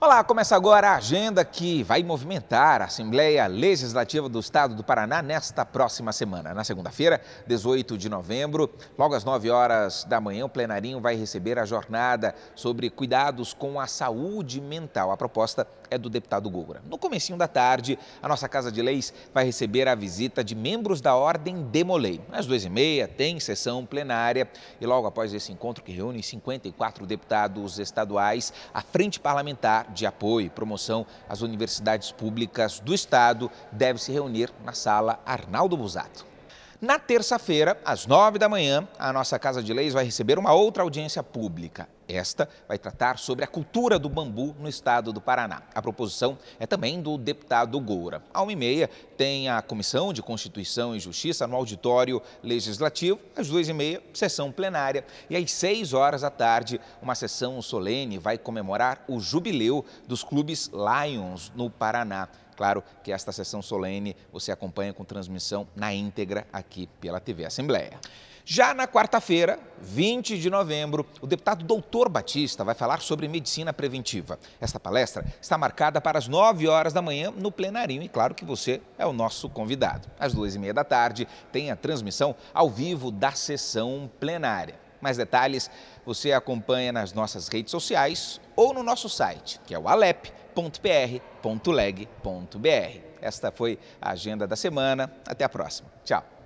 Olá, começa agora a agenda que vai movimentar a Assembleia Legislativa do Estado do Paraná nesta próxima semana. Na segunda-feira, 18 de novembro, logo às 9 horas da manhã, o plenarinho vai receber a jornada sobre cuidados com a saúde mental. A proposta é do deputado Gugura. No comecinho da tarde, a nossa Casa de Leis vai receber a visita de membros da Ordem Demolei. Às duas e meia tem sessão plenária e logo após esse encontro que reúne 54 deputados estaduais, a Frente Parlamentar de apoio e promoção às universidades públicas do Estado deve se reunir na sala Arnaldo Busato. Na terça-feira, às nove da manhã, a nossa Casa de Leis vai receber uma outra audiência pública. Esta vai tratar sobre a cultura do bambu no estado do Paraná. A proposição é também do deputado Goura. À uma e meia tem a Comissão de Constituição e Justiça no auditório legislativo. Às duas e meia, sessão plenária. E às seis horas da tarde, uma sessão solene vai comemorar o jubileu dos clubes Lions no Paraná claro que esta sessão solene você acompanha com transmissão na íntegra aqui pela TV Assembleia. Já na quarta-feira, 20 de novembro, o deputado Doutor Batista vai falar sobre medicina preventiva. Esta palestra está marcada para as 9 horas da manhã no plenarinho e claro que você é o nosso convidado. Às duas e meia da tarde tem a transmissão ao vivo da sessão plenária. Mais detalhes você acompanha nas nossas redes sociais ou no nosso site, que é o alep.com www.pr.leg.br. Esta foi a agenda da semana. Até a próxima. Tchau.